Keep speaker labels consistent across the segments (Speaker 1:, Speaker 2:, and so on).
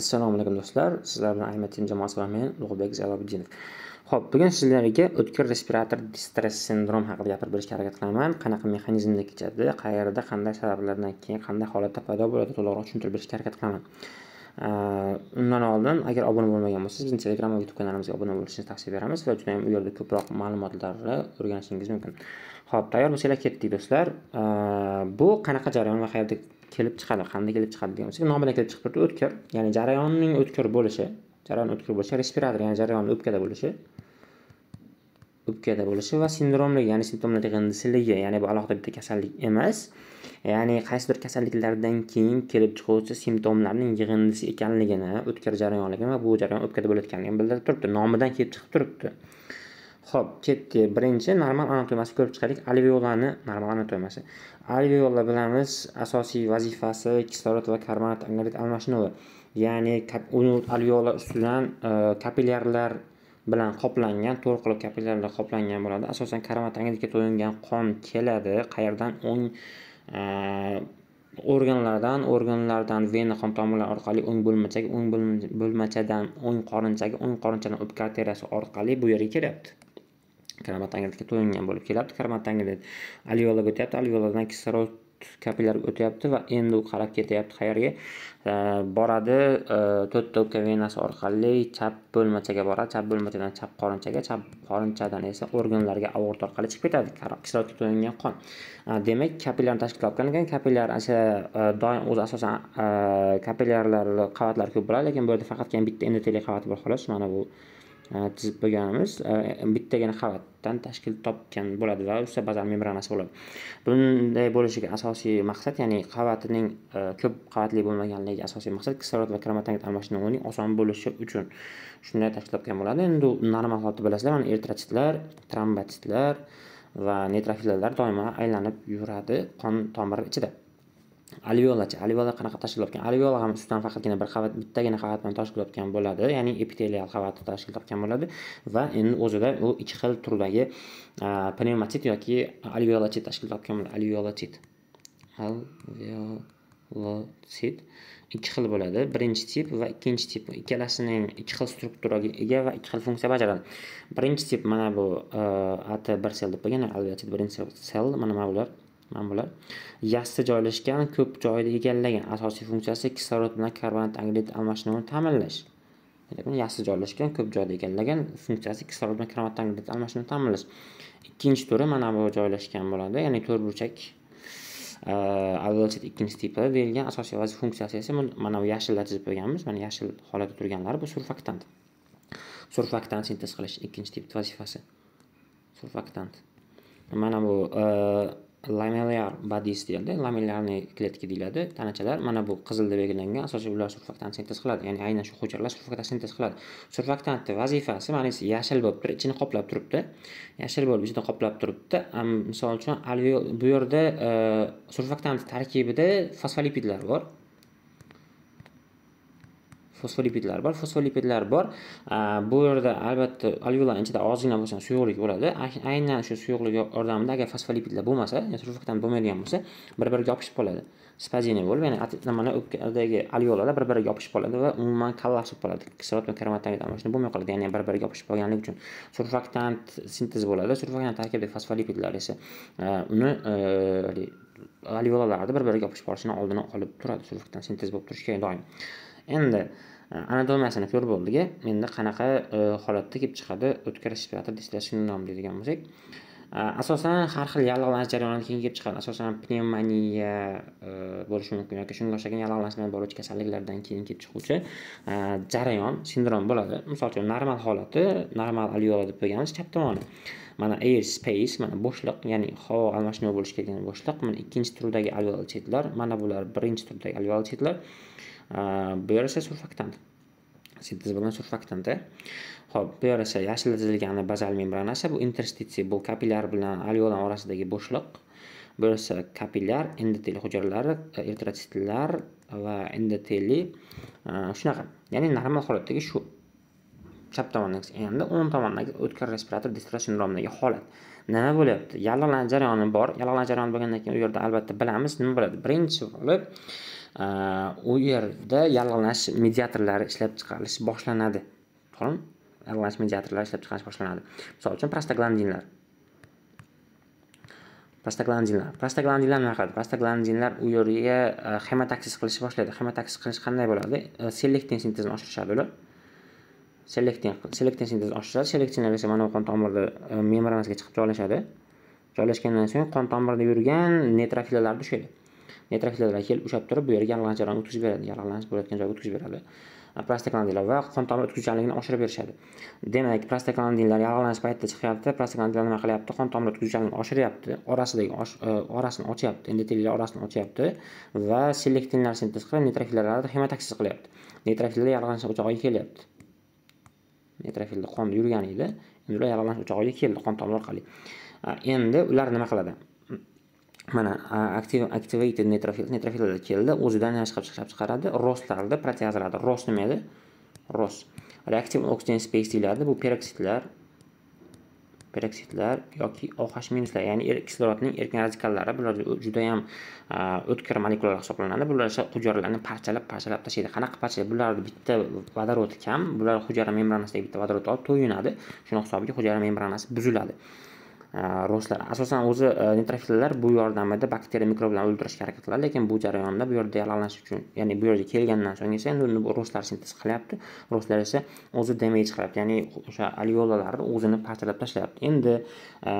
Speaker 1: assalomu alaykum do'stlar sizlar bilan aymatin jamoasi va men ulug'bek zalobiddinov ho'p bugun sizlarga o'tkir respirator distress sindrom haqida gapirib berishga harakat qilaman qanaqa mexanizmda kechadi qayerda qanday sabablardan keyin qanday holatda paydo bo'ladi to'liqroq tushuntirib berishga harakat qilaman undan oldin agar obuna bo'lmagan bo'lsangiz bizning telegram va youtube kanalimizga obuna bo'lishingizni tavsiya beramiz va judayam u yerda ko'proq ma'lumotlarni o'rganishingiz mumkin ho'p tayyor bo'lsanglar ketdik do'stlar bu qanaqa jarayon va qayerda kelib chiqadi qanday kelib chiqadi degan bo'lsak nomidan kelib chiqib turibdi o'tkir ya'ni jarayonning o'tkir bo'lishi jarayon o'tkir bo'lishi respirator ya'ni jarayonni o'pkada bo'lishi o'pkada bo'lishi va sindromlik ya'ni simptomlar g'indisligi ya'ni bu alohida bitta kasallik emas ya'ni qaysidir kasalliklardan keyin kelib chiquvchi simptomlarning yig'indisi ekanligini o'tkir jarayonligini va bu jarayon o'pkada bo'layotganligini bildirib turibdi nomidan kelib chiqib turibdi Xo'p, ketdi birinchi normal anatomiyasi ko'rib chiqaylik alveolani normal anatomiyasi alveola bilamiz asosiy vazifasi kislorod va karbonat angidrid almashinuvi ya'ni uni alveola ustidan e, kapillyarlar bilan qoplangan to'r qilib kapilyarlar bilan qoplangan bo'ladi asosan karbonat angidridga to'yingan qon keladi qayerdan o'ng e, organlardan organlardan vena qon tomirlari orqali o'ng bo'lmachaga o'ng bo'lmachadan o'ng qorinchaga o'ng qorinchadan o'pka arteriyasi orqali bu yerga kelyapti kramatangilikka to'yingan bo'lib kelyapti kramatangilik alveolaga o'tyapti alveolardan kislorod kapillar o'tyapti va endi u qarab ketyapti qayerga boradi e, to'rtta o'pka venasi orqali chap bo'lmachaga boradi chap bo'lmachadan chap qorinchaga chap qorinchadan esa organlarga avort orqali chiqib ketadi kislorodga to'yingan qon e, demak kapillarni tashkil topgan ekan kapillar o'sha e, doim o'zi asosan kapillarlar qavatlari ko'p bo'ladi lekin bu yerda faqatgina bitta endoteliy qavati bor xolos mana bu tizib qo'yganimiz bittagina qavatdan tashkil topgan bo'ladi va usta bazal membranasi bo'ladi bunday bo'lishiga asosiy maqsad ya'ni qavatining ko'p qavatli bo'lmaganligi asosiy maqsad kislorod va kromatanit almashinuvining oson bo'lishi uchun shunday tashkil topgan bo'ladi endi normal holatda bilasizlar mana eritrotsitlar trombotsitlar va neytrofillar doimo aylanib yuradi qon tomiri ichida alveolachi alveola qanaqa tashkil topgan alveola ham ustidan faqatgina bir qavat bittagina qavatdan tashkil topgan bo'ladi ya'ni epitelial qavatni tashkil topgan bo'ladi va endi o'zida u ikki xil turdagi pnevmatit yoki alveolachit tashkil topgan bo'ladi alveolachit alveolatit ikki xil bo'ladi birinchi tip va ikkinchi tip ikkalasining ikki xil strukturaga ega va ikki xil funksiya bajaradi birinchi tip mana bu at bir sel deb qo'ygan alveolatit birinchi sel mana bular mana bular yassi joylashgan ko'p joyni egallagan asosiy funksiyasi kislorod bilan karbonat angidrid almashinuvini ta'minlash yassi joylashgan ko'p joyda egallagan funksiyasi kislorod bilan karbonat angidrid almashinuvini ta'minlash ikkinchi turi mana bu joylashgan bo'ladi ya'ni to'rtburchak eh, alvelsit ikkinchi tipi deyilgan asosiy vazifa funksiyasi esa mana bu yashillar chizib qo'yganmiz mana yashil holatda turganlari bu surfaktant surfaktant sintez qilish ikkinchi tip vazifasi surfaktant mana bu eh, lamellar badis deyiladi lamellarni kletka deyiladi tanachalar mana bu qizilda belgilangan asosiy ular surfaktant sintez qiladi ya'ni aynan shu hujayralar surfaktant sintez qiladi surfaktantni vazifasi mana shu yashil bo'lib turib ichini qoplab turibdi yashil bo'lib ichini qoplab turibdi misol uchun bu yerda e, surfaktant tarkibida fosfolipidlar bor fosfolipidlar bor fosfolipidlar bor bu yerda albatta alveolar ichida ozgina bo'lsa suyuqlik bo'ladi aynan shu suyuqlik yordamida agar fosfolipidlar bo'lmasa surfaktant bo'lmaydigan bo'lsa bir biriga yopishib qoladi spazini bo'lib ya'ni nimalar o'pkadagi alveolar bir biriga yopishib qoladi va umuman kollaps bo'lib qoladi kislorod va kromatogid bo'lmay qoladi ya'ni bir biriga yopishib qolganligi uchun surfaktant sintez bo'ladi surfaktant tarkibidagi fosfolipidlar esa uni alveolalarni bir biriga yopishib qolishini oldini olib turadi surfaktant sintez bo'lib turishi kerak doim endi anatomiyasini ko'rib bo'ldik e. menda qanaqa e, holatda kelib chiqadi o'tkir respirator displasin nomli degan bo'lsak asosan har xil yallig'lanish jarayonidan keyin kelib chiqadi asosan pnevmoniya e, bo'lishi mumkin yoki shunga o'xshagan bilan bo'luvchi kasalliklardan keyin kelib chiquvchi jarayon sindrom bo'ladi misol uchun normal holati normal alveola deb qo'yganmiz chap tomoni mana air space mana bo'shliq ya'ni havo almashinuvi bo'lishi kerak bo'lgan bo'shliq mana ikkinchi turdagi alveol chetlar mana bular birinchi turdagi alveol chetlar bu yer esa surfaktant sintez bo'lgan surfaktant ho'p bu yer esa yashil chizilgani bazal membranasi bu interstitsiy bu kapillyar bilan alveolan orasidagi bo'shliq bu esa kapillyar endotel hujayralari eritrotsitlar va endoteli e, shunaqa ya'ni normal holatdagi shu chap tomondagi endi o'ng tomondagi o'tkir respirator distroz sindromidagi holat nima bo'lyapti yallig'lanish jarayoni bor yallig'lanish jarayoni bo'lgandan keyin u yerda albatta bilamiz nima bo'ladi birinchi bo'lib u yerda yallig'lanish mediatorlari ishlab chiqarilishi boshlanadi to'g'rimi yallig'lanish mediatorlari ishlab chiqarish boshlanadi misol uchun prostaglandinlar prostaglandinlar prostaglandinlar nima qiladi prostaglandinlar u yerga hemataksis e, qilishni boshlaydi hemataksis qilish qanday bo'ladi e, selektin sintezini oshirishadi ular selektin selektin sintezni oshirishadi selektinlar esa mana bu qon tomirda e, membranasiga chiqib joylashadi joylashgandan so'ng qon tomirida yurgan neytrofillar tushadi nitrofillarga kelib ushlab turib bu yerga yallig'anchlarni o'tkazib beradi yallig'lanish bo'layotgan joyga o'tkazib beradi prostaklandinlar va qon tomir o'tkazuvchanligini oshirib berishadi demak prostaklandinlar yallig'lanish paytida chiqyapti prostaklandinlar nima qilyapti qon tomir o'tkazuvchanligini oshiryapti orasidagi e, orasini ochyapti endotelilar orasini ochyapti va selektinlar sintez qilib nitrofillarni hemotaksis qilyapti netrofillar yallig'lanish o'chog'iga kelyapti nitrofilda qonda yurgan edi endi ular yallig'lanish o'chog'iga keldi qon tomir orqali endi ular nima qiladi mana activated neutrofil neutrofillar keldi o'zidan yashqab ishlab chiqaradi roslarni proteazlarni rost nima edi rost reaktiv oksigen space deyiladi bu peroksidlar peroksidlar yoki OH minuslar ya'ni er, kislorodning erkin radikallari bular juda ham o'tkir molekulalar hisoblanadi bular esa hujayralarni parchalab parchalab tashlaydi qanaqa parchalaydi bularni bitta vodorod kam bular hujayra membranasidagi bitta vodorod olib to'yinadi shuni hisobiga hujayra membranasi buziladi Э, rostlar asosan o'zi e, nitrofillar bu yordamida bakteriya mikroblarni o'ldirishga harakat qiladi lekin bu jarayonda bu yerda yalang'lanish uchun ya'ni bu yerga kelgandan so'ng esa endi uni rostlar sintez qilyapti rostlar esa o'zi damage qilyapti ya'ni o'sha alveolalarni o'zini parchalab tashlayapti endi e,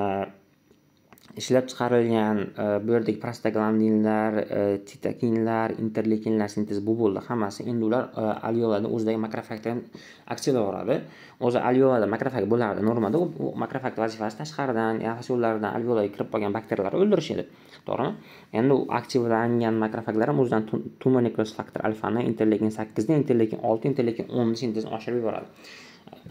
Speaker 1: ishlab chiqarilgan e, bu yerdagi prostaglandinlar e, titokinlar interlekinlar sintezi bu bo'ldi hammasi endi ular e, alveolada o'zidagi makrofagdan aks boradi o'zi alveolada makrofag bo'lardi normalda u makrofag vazifasi tashqaridan nafas yo'llaridan alveolaga kirib qolgan bakteriyalarni o'ldirish edi to'g'rimi endi u aktivlangan makrofaglar ham o'zidan tumor faktor alfani interlekin sakkizni interlekin olti interlekin o'nni sintezini oshirib yuboradi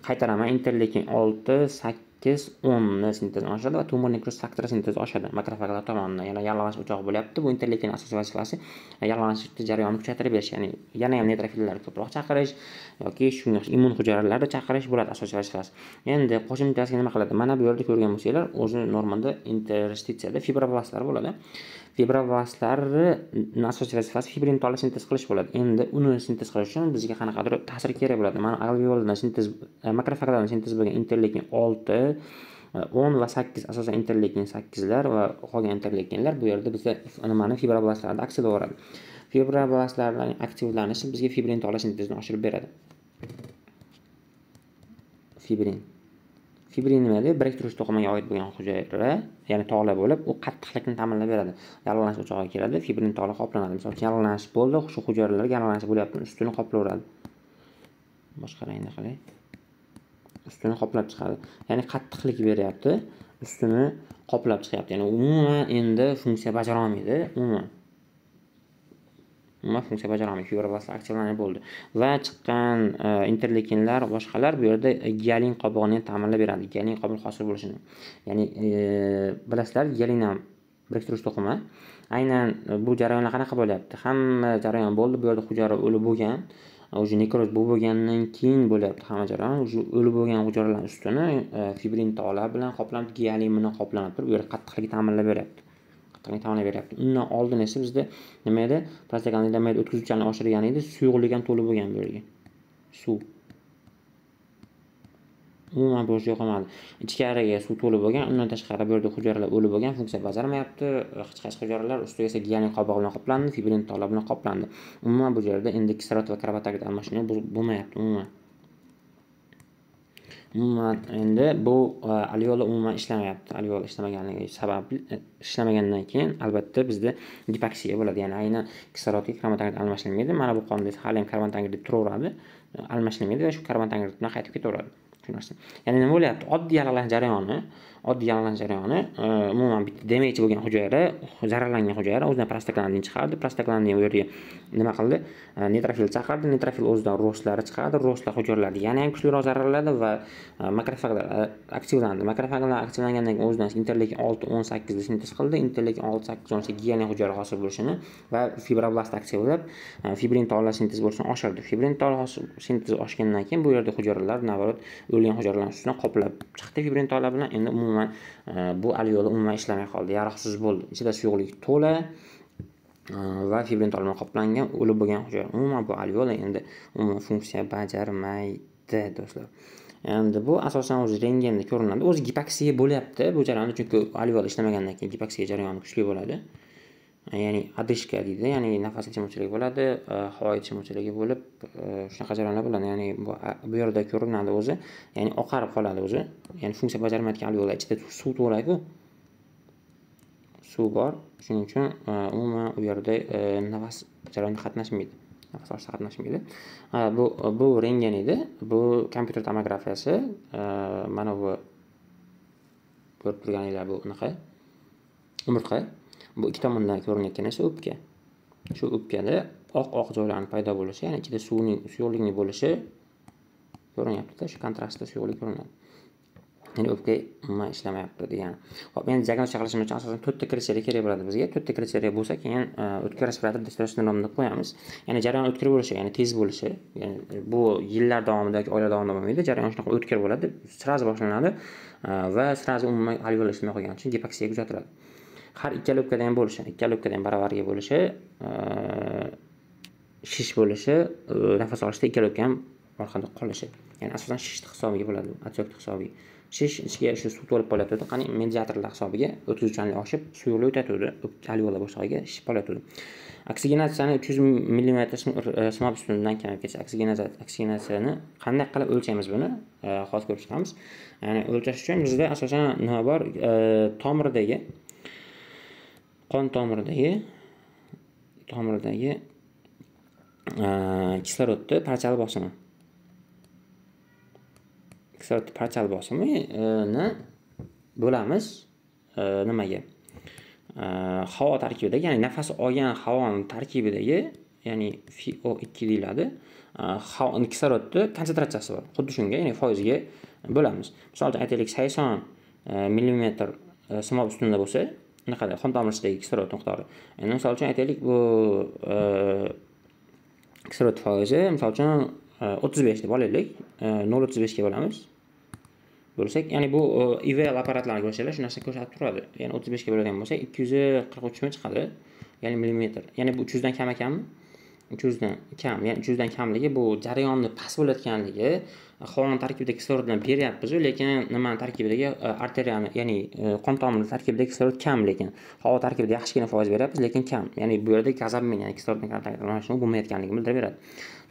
Speaker 1: qaytaraman interlekin olti sakkiz tez o'nni sintezi oshiradi va tumor nekroz faktori sintezi oshadi makrofaglar tomonidan yana yallig'lanish o'chog'i bo'lyapti bu interlekin asosiy vazifasi e, yallig'lanish jarayonini kuchaytirib berish ya'ni yana ham netrofillarni ko'proq chaqirish yoki shunga o'xshash immun hujayralarni chaqirish bo'ladi asosiy vazifasi endi qo'shimchasiga nima qiladi mana bu yerda ko'rgan bo'lsanglar o'zi normanda interstitsiyada fibroblastlar bo'ladi fibrovaslarni asosiy vazifasi fibrin tola sintez qilish bo'ladi endi uni sintez qilish uchun bizga qanaqadir ta'sir kerak bo'ladi mana alveoldan sintez makrofaglardan sintez bo'lgan interlekin olti e, o'n va sakkiz asosan interlekin sakkizlar va qolgan interlekinlar bu yerda bizda nimani fibroblastlarni aksida boradi fibroblastlarning aktivlanishi bizga fibrin tola sintezni oshirib beradi fibrin fibrin nima deydi biriktiruvchi to'qimaga oid bo'lgan hujayra ya'ni tog'la bo'lib u qattiqlikni ta'minlab beradi yallig'lanish o'chog'iga keladi fibrin tog'la qoplanadi misol uchun yallig'lanish bo'ldi shu hujayralar yallig'lanish bo'lyapti ustini qoplaveradi boshqa rangda qilay ustini qoplab chiqadi ya'ni qattiqlik beryapti ustini qoplab chiqyapti ya'ni umuman endi funksiya bajara olmaydi umuman nima funksiya bajaramiz fibroblast aktivlanib bo'ldi va chiqqan e, interlekinlar boshqalar bu yerda galin qobig'ini ta'minlab beradi galin qobig'i hosil bo'lishini ya'ni e, bilasizlar galin ham biriktirish to'qima aynan bu jarayonlar qanaqa bo'lyapti hamma jarayon bo'ldi bu yerda hujayra o'lib bo'lgan e, уже nekroz bo'lib bo'lgandan keyin bo'lyapti hamma jarayon уже o'lib bo'lgan hujayralarni ustini fibrin tog'lar bilan qoplanib gialin bilan qoplanib turib u yerda qattiqlik ta'minlab beryapti qilgan ta'minlab beryapti undan oldin esa bizda nima edi prostokandlik amaliyot o'tkazuvchanligini oshirgan edi suyuqlik ham to'lib bo'lgan bu yerga suv umuman bo'sh yo'qolmadi ichkariga suv to'lib bo'lgan undan tashqari bu yerda hujayralar o'lib bo'lgan funksiya bajarmayapti hech qaysi hujayralar ustiga esa giyaning qobig'i bilan qoplandi fibrin tola bilan qoplandi umuman bu yerda endi kislorod va karbotagid almashinuv bo'lmayapti umuman umuman endi bu e, alveola umuman ishlamayapti alveola ishlamaganligi sababli e, ishlamagandan keyin albatta bizda gipoksiya bo'ladi ya'ni aynan kislorodga karbon tangrid almashilmaydi mana bu qonda esa haliyam karbon tangrid turaveradi e, almashilmaydi va shu karbon tangrid bilan qaytib ketaveradi shu narsa ya'ni nima bo'lyapti oddiy yallig'lanish jarayoni oddiy yallanish jarayoni e, umuman bitta demeychi bo'lgan hujayra zararlangan hujayra o'zidan prostaklandin chiqardi prostaglandin u yerga nima qildi e, netrofil chaqirdi netrofil o'zidan rostlari chiqardi rostlar hujayralarni yana ham kuchliroq zararladi va e, makrofaglar aktivlandi makrofaglar aktivlangandan keyin o'zidan interlek olti o'n sakkizni sintez qildi interlek olti sakkiz o'n sakkiz giyanin hujayra hosil bo'lishini va fibroblast aktivlab fibrin tolalar sintez bo'lishini oshirdi fibrin tolalar sintezi oshgandan keyin bu yerda hujayralar наоборот o'lgan hujayralarni ustidan qoplab chiqdi fibrin tolalar bilan endi umuman umuman e, bu alveoli umuman ishlamay qoldi yaroqsiz bo'ldi ichida suyuqlik to'la e, va fibrin tolma qoplangan o'lib bo'lgan hujayra umuman bu alveola endi umuman funksiya bajarmaydi do'stlar endi bu asosan o'zi rentgenda ko'rinadi o'zi gipoksiya bo'lyapti bu jarayonda chunki alveola ishlamagandan keyin gipoksiya jarayoni kuchli bo'ladi ya'ni одышка deydi ya'ni nafas ichimuvchiligi bo'ladi e, havo ichimuvchiligi bo'lib e, shunaqa jarayonlar bo'ladi ya'ni bu yerda ko'rinadi o'zi ya'ni oqarib qoladi o'zi ya'ni funksiya bajarmayotgan alveolar ichida suv to'laku ku suv bor shuning uchun e, umuman u yerda nafas jarayoni qatnashmaydi nafas olishda qatnashmaydi bu bu rentgen edi bu kompyuter tomografiyasi mana bu ko'rib turganinglar bu unaqa umurtqa bu ikki tomondan ko'rinayotgan esa o'pka shu o'pkada oq oq joylarni paydo bo'lishi ya'ni ichida suvning suyuqlikni bo'lishi ko'rinyaptida shu kontrastda suyuqlik ko'rinadi ya'ni o'pka umuman ishlamayapti degani hop endi diagnostika qilishimiz uchun asosan to'rtta kriteriya kerak bo'ladi bizga to'rtta kriteriya bo'lsa keyin e, o'tkir respirator distroz sindromi deb qo'yamiz ya'ni jarayon o'tkir bo'lishi ya'ni tez bo'lishi ya'ni bu yillar davomida yoki oylar davomida bo'lmaydi jarayon shunaqa o'tkir bo'ladi sraz boshlanadi e, va сразу umuman alveolar ishlamay qolgani uchun gipoksiya kuzatiladi har ikkala o'pkada ham bo'lishi ikkala o'pkada ham baravarga bo'lishi shish bo'lishi nafas olishda ikkala o'pka ham orqada qolishi ya'ni asosan shishni hisobiga bo'ladi отсекni hisobiga shish ichiga shu suv to'lib qolayotgandi qani mediatorlar hisobiga o'tkazuvchanlik oshib suyuqlik o'tayotgandi o'tatuvdi alveola bo'shlig'iga shishib qolayotgandi oksigenatsiyani uch yuz millimetr simob ustundan kamaytgacha oksigenatsiyani qanday qilib o'lchaymiz buni hozir ko'rib chiqamiz ya'ni o'lchash uchun bizda asosan nima bor tomirdagi qon tomiridagi tomiridagi kislorodni parchali bosimi kislorod parchali bosimini bo'lamiz nimaga havo tarkibidagi ya'ni nafas olgan havoni tarkibidagi ya'ni fio ikki deyiladi kislorodni konsentratsiyasi bor xuddi shunga ya'ni foizga bo'lamiz misol uchun aytaylik sakson millimetr simob ustunda bo'lsa anaqada qon tomirsidagi kislorod miqdori endi misol uchun aytaylik bu e, kislorod foizi misol uchun e, o'ttiz besh deb olaylik e, nol o'ttiz beshga bo'lamiz bo'lsak ya'ni bu ivl apparatlarni ko'rsanglar shu narsa ko'rsatib turadi ya'ni o'ttiz beshga bo'ladigan bo'lsak ikki yuz qirq uchmi chiqadi ya'ni millimetr ya'ni bu uch yuzdan kam ekanmi juzdan kam ya'ni juzdan kamligi bu jarayonni past bo'layotganligi e, holni tarkibida kislorod beryapmiz lekin nimani tarkibidagi e, arteriyani ya'ni e, qon tomiri tarkibida kislorod kam lekin havo tarkibida yaxshigina foiz beryapmiz lekin kam ya'ni bu yerda gazab ya'ni kislorodni kontaktlanishini bo'lmayotganligini bildirib beradi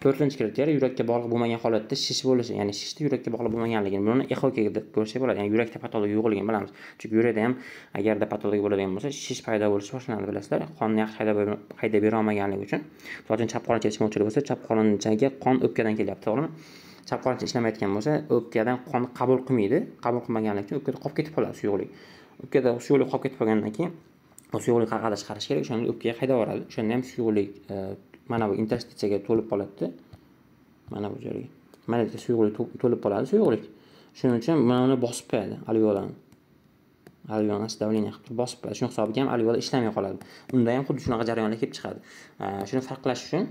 Speaker 1: to'rtinchi kriteriya yurakka bog'liq bo'lmagan holatda shish bo'lishi ya'ni shishda yurakka bog'liq bo'lmaganligini buni exokega deb ko'rsak bo'ladi ya'ni yurakda patologiya yo'qligini bilamiz chunki yurakda ham agarda patologiya bo'ladigan bo'lsa shish paydo bo'lishi boshlanadi bilasizlar qonni yaxshi haydab haydab bera olmaganligi uchun misol uchun chap qorin yetishmovchilik bo'lsa chap qorinchaga qon o'pkadan kelyapti to'g'rimi chap qorincha ishlamayotgan bo'lsa o'pkadan qon qabul qilmaydi qabul qilmaganligi uchun o'pkada qolib ketib qoladi suyuqlik o'pkada suyuqlik qolib ketib qolgandan keyin suyuqlik qaqada chiqarish kerak o'shanda o'pkaga haydab yuboradi o'shanda ham suyuqlik e, mana bu interstitsiyaga to'lib qoladida mana bu joyga mana bu suyuqlik to'lib qoladi suyuqlik shuning uchun buni bosib qo'yadi alveolani alveolni davleniya qilib turib bosib qo'yadi shuni hisobiga ham alveola ishlamay qoladi unda ham xuddi shunaqa jarayonlar kelib chiqadi shuni farqlash uchun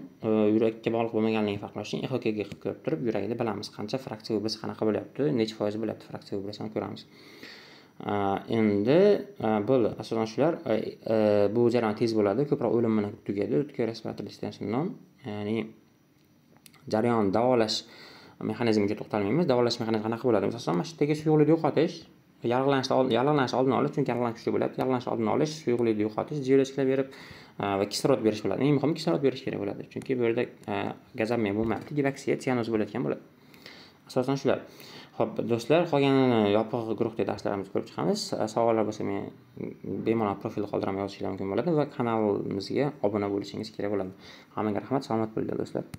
Speaker 1: yurakka bog'liq bo'lmaganligini farqlash uchun exokg qilib ko'rib turib yurakda bilamiz qancha fraksiya biz qanaqa bo'lyapti necha foiz bo'lyapti fraksiya bo'lsani ko'ramiz Э, endi э, bo'ldi asosan shular e, bu jarayon tez bo'ladi ko'proq o'lim bilan tugaydi respirator distensiyadan ya'ni jarayon davolash mexanizmiga to'xtalmaymiz davolash mexanizmi qanaqa bo'ladi asosan mana shu yerdagi suyuqlikni yo'qotish yallig'lanishni yallig'lanish oldini olish chunki yallig'lanish kuchli bo'ladi yallig'lanish oldini olish suyuqlikni yo'qotish diuretiklar berib e, va kislorod berish bo'ladi eng muhimi kislorod berish kerak bo'ladi chunki bu yerda e, gazamiya bo'lmayapti givaksiya sianoz bo'layotgan bo'ladi asosan shular ho'p do'stlar qolganini yopiq guruhdagi darslarimizni ko'rib chiqamiz savollar bo'lsa men bemalol profil qoldiraman yozishinglar mumkin bo'ladi va kanalimizga obuna bo'lishingiz kerak bo'ladi hammaga rahmat salomat bo'linglar do'stlar